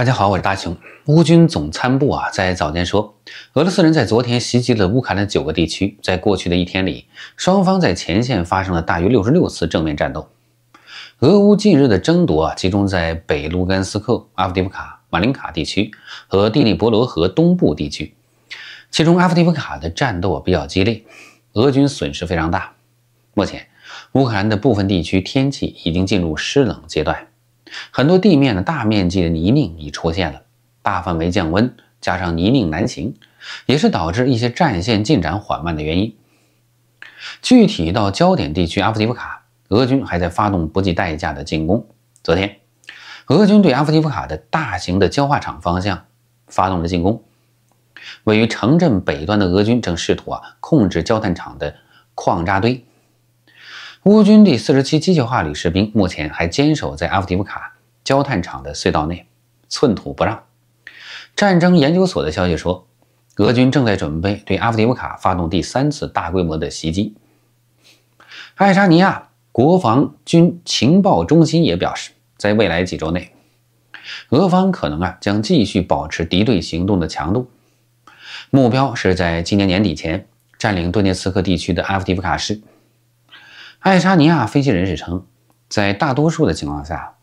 大家好，我是大熊。乌军总参部啊，在早间说，俄罗斯人在昨天袭击了乌克兰的九个地区。在过去的一天里，双方在前线发生了大约六十六次正面战斗。俄乌近日的争夺啊，集中在北卢甘斯克、阿夫迪夫卡、马林卡地区和第利伯罗河东部地区。其中，阿夫迪夫卡的战斗比较激烈，俄军损失非常大。目前，乌克兰的部分地区天气已经进入湿冷阶段。很多地面的大面积的泥泞已出现了，大范围降温加上泥泞难行，也是导致一些战线进展缓慢的原因。具体到焦点地区阿夫提夫卡，俄军还在发动不计代价的进攻。昨天，俄军对阿夫提夫卡的大型的焦化厂方向发动了进攻，位于城镇北端的俄军正试图啊控制焦炭厂的矿渣堆。乌军第四十七机械化旅士兵目前还坚守在阿夫迪夫卡焦炭厂的隧道内，寸土不让。战争研究所的消息说，俄军正在准备对阿夫迪夫卡发动第三次大规模的袭击。爱沙尼亚国防军情报中心也表示，在未来几周内，俄方可能啊将继续保持敌对行动的强度，目标是在今年年底前占领顿涅茨克地区的阿夫迪夫卡市。爱沙尼亚分析人士称，在大多数的情况下，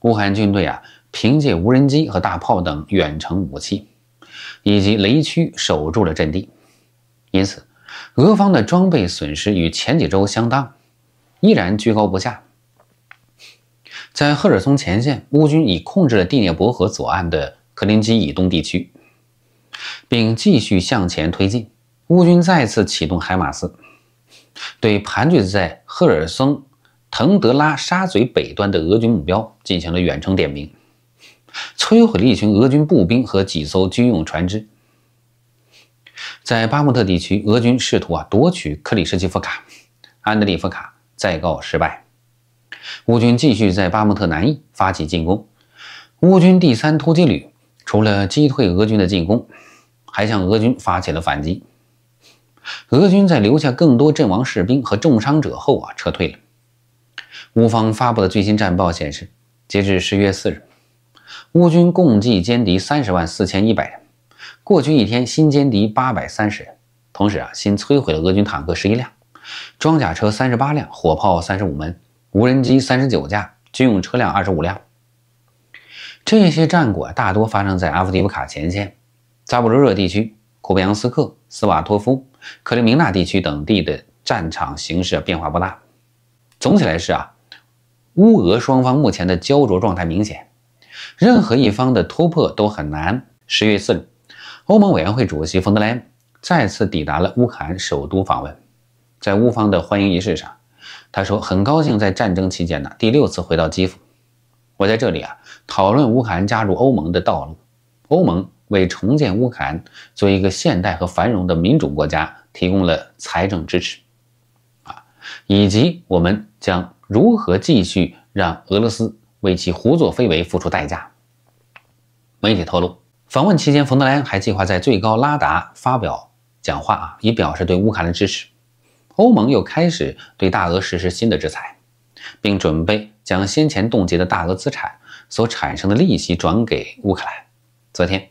乌克兰军队啊凭借无人机和大炮等远程武器，以及雷区守住了阵地，因此，俄方的装备损失与前几周相当，依然居高不下。在赫尔松前线，乌军已控制了第聂伯河左岸的克林基以东地区，并继续向前推进。乌军再次启动海马斯，对盘踞在。赫尔松、滕德拉沙嘴北端的俄军目标进行了远程点名，摧毁了一群俄军步兵和几艘军用船只。在巴莫特地区，俄军试图啊夺取克里什基夫卡、安德里夫卡，再告失败。乌军继续在巴莫特南翼发起进攻，乌军第三突击旅除了击退俄军的进攻，还向俄军发起了反击。俄军在留下更多阵亡士兵和重伤者后啊，撤退了。乌方发布的最新战报显示，截至十月四日，乌军共计歼敌三十万四千一百人，过去一天新歼敌八百三十人，同时啊，新摧毁了俄军坦克十一辆、装甲车三十八辆、火炮三十五门、无人机三十九架、军用车辆二十五辆。这些战果大多发生在阿夫迪夫卡前线、扎布罗热地区、库布扬斯克、斯瓦托夫。克里米纳地区等地的战场形势变化不大，总体来是啊，乌俄双方目前的焦灼状态明显，任何一方的突破都很难。十月四日，欧盟委员会主席冯德莱恩再次抵达了乌克兰首都访问，在乌方的欢迎仪式上，他说：“很高兴在战争期间呢，第六次回到基辅。我在这里啊，讨论乌克兰加入欧盟的道路，欧盟。”为重建乌克兰，做一个现代和繁荣的民主国家提供了财政支持，啊，以及我们将如何继续让俄罗斯为其胡作非为付出代价。媒体透露，访问期间，冯德莱恩还计划在最高拉达发表讲话，啊，以表示对乌克兰的支持。欧盟又开始对大俄实施新的制裁，并准备将先前冻结的大俄资产所产生的利息转给乌克兰。昨天。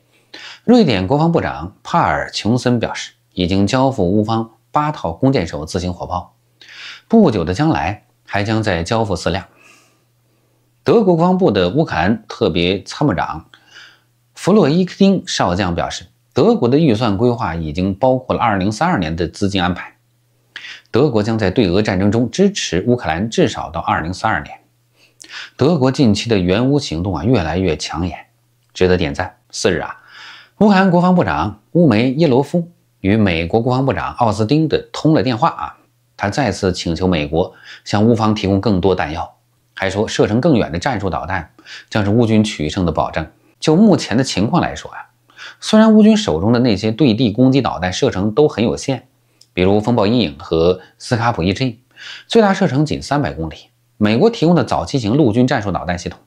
瑞典国防部长帕尔琼森表示，已经交付乌方八套弓箭手自行火炮，不久的将来还将再交付四辆。德国国防部的乌克兰特别参谋长弗洛伊克丁少将表示，德国的预算规划已经包括了2032年的资金安排，德国将在对俄战争中支持乌克兰至少到2032年。德国近期的援乌行动啊，越来越抢眼，值得点赞。四日啊。乌克兰国防部长乌梅耶罗夫与美国国防部长奥斯汀的通了电话啊，他再次请求美国向乌方提供更多弹药，还说射程更远的战术导弹将是乌军取胜的保证。就目前的情况来说啊，虽然乌军手中的那些对地攻击导弹射程都很有限，比如风暴阴影和斯卡普 e g 最大射程仅三百公里。美国提供的早期型陆军战术导弹系统，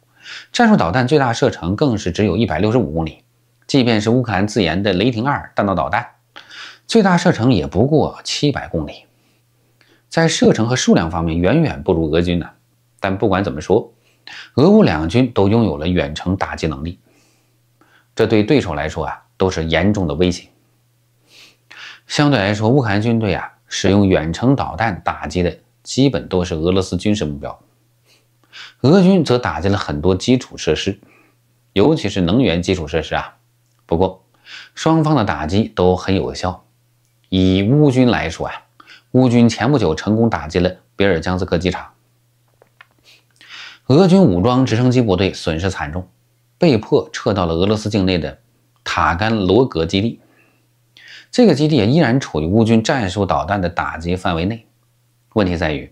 战术导弹最大射程更是只有一百六十五公里。即便是乌克兰自研的“雷霆二”弹道导弹，最大射程也不过七百公里，在射程和数量方面远远不如俄军呢。但不管怎么说，俄乌两军都拥有了远程打击能力，这对对手来说啊都是严重的威胁。相对来说，乌克兰军队啊使用远程导弹打击的基本都是俄罗斯军事目标，俄军则打击了很多基础设施，尤其是能源基础设施啊。不过，双方的打击都很有效。以乌军来说啊，乌军前不久成功打击了比尔江斯克机场，俄军武装直升机部队损失惨重，被迫撤到了俄罗斯境内的塔甘罗格基地。这个基地也依然处于乌军战术导弹的打击范围内。问题在于，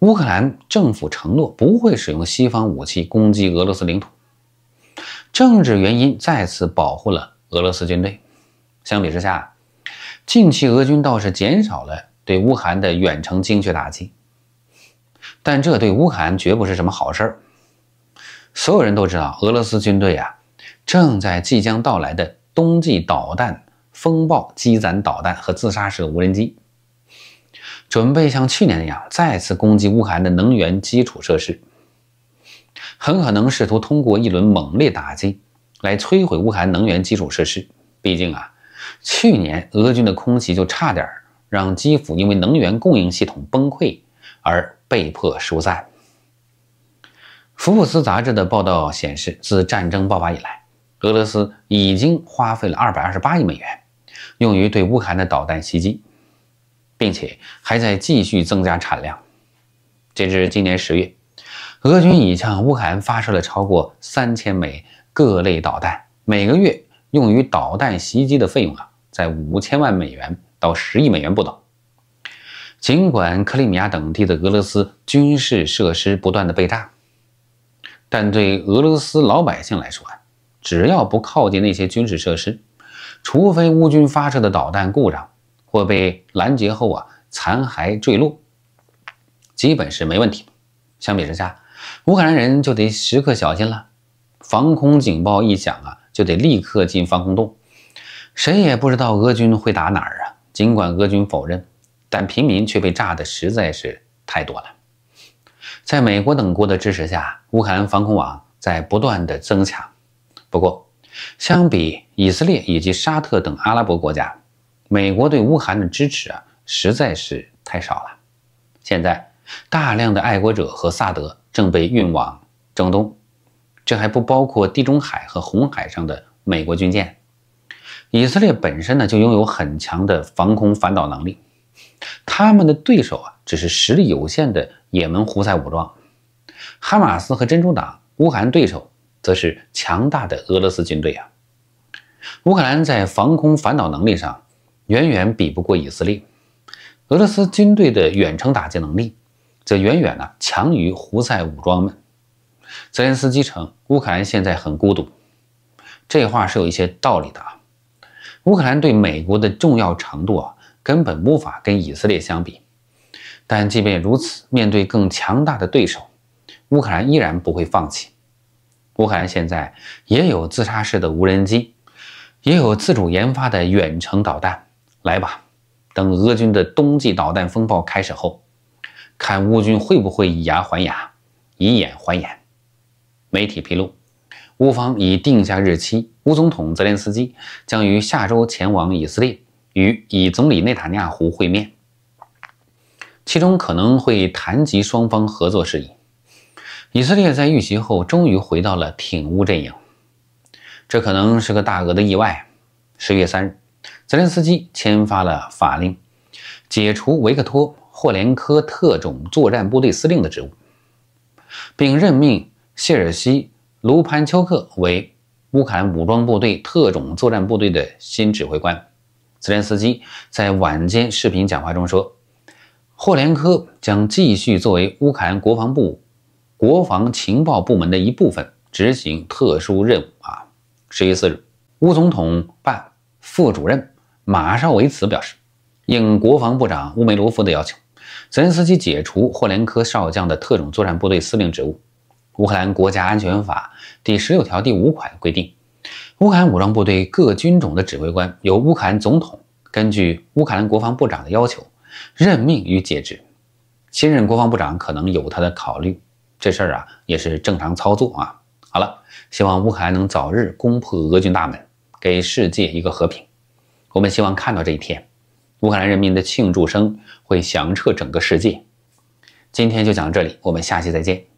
乌克兰政府承诺不会使用西方武器攻击俄罗斯领土。政治原因再次保护了俄罗斯军队。相比之下，近期俄军倒是减少了对乌克兰的远程精确打击，但这对乌克兰绝不是什么好事儿。所有人都知道，俄罗斯军队啊，正在即将到来的冬季导弹风暴积攒导弹和自杀式无人机，准备像去年那样再次攻击乌克兰的能源基础设施。很可能试图通过一轮猛烈打击来摧毁乌克兰能源基础设施。毕竟啊，去年俄军的空袭就差点让基辅因为能源供应系统崩溃而被迫疏散。福布斯杂志的报道显示，自战争爆发以来，俄罗斯已经花费了228亿美元用于对乌克兰的导弹袭击，并且还在继续增加产量。截至今年十月。俄军已向乌克兰发射了超过三千枚各类导弹，每个月用于导弹袭击的费用啊，在五千万美元到十亿美元不等。尽管克里米亚等地的俄罗斯军事设施不断的被炸，但对俄罗斯老百姓来说，啊，只要不靠近那些军事设施，除非乌军发射的导弹故障或被拦截后啊残骸坠落，基本是没问题。相比之下，乌克兰人就得时刻小心了，防空警报一响啊，就得立刻进防空洞。谁也不知道俄军会打哪儿啊。尽管俄军否认，但平民却被炸的实在是太多了。在美国等国的支持下，乌克兰防空网在不断的增强。不过，相比以色列以及沙特等阿拉伯国家，美国对乌克兰的支持啊实在是太少了。现在，大量的爱国者和萨德。正被运往中东，这还不包括地中海和红海上的美国军舰。以色列本身呢，就拥有很强的防空反导能力。他们的对手啊，只是实力有限的也门胡塞武装、哈马斯和真主党。乌克兰对手则是强大的俄罗斯军队啊。乌克兰在防空反导能力上远远比不过以色列。俄罗斯军队的远程打击能力。则远远呢强于胡塞武装们。泽连斯基称乌克兰现在很孤独，这话是有一些道理的啊。乌克兰对美国的重要程度啊，根本无法跟以色列相比。但即便如此，面对更强大的对手，乌克兰依然不会放弃。乌克兰现在也有自杀式的无人机，也有自主研发的远程导弹。来吧，等俄军的冬季导弹风暴开始后。看乌军会不会以牙还牙，以眼还眼。媒体披露，乌方已定下日期，乌总统泽连斯基将于下周前往以色列，与以总理内塔尼亚胡会面，其中可能会谈及双方合作事宜。以色列在遇袭后终于回到了挺乌阵营，这可能是个大额的意外。十月三日，泽连斯基签发了法令，解除维克托。霍连科特种作战部队司令的职务，并任命谢尔西·卢潘丘克为乌克兰武装部队特种作战部队的新指挥官。泽连斯基在晚间视频讲话中说：“霍连科将继续作为乌克兰国防部国防情报部门的一部分执行特殊任务。”啊，十月四日，乌总统办副主任马绍维茨表示，应国防部长乌梅罗夫的要求。泽连斯基解除霍连科少将的特种作战部队司令职务。乌克兰国家安全法第十六条第五款规定，乌克兰武装部队各军种的指挥官由乌克兰总统根据乌克兰国防部长的要求任命与解职。新任国防部长可能有他的考虑，这事儿啊也是正常操作啊。好了，希望乌克兰能早日攻破俄军大门，给世界一个和平。我们希望看到这一天。乌克兰人民的庆祝声会响彻整个世界。今天就讲到这里，我们下期再见。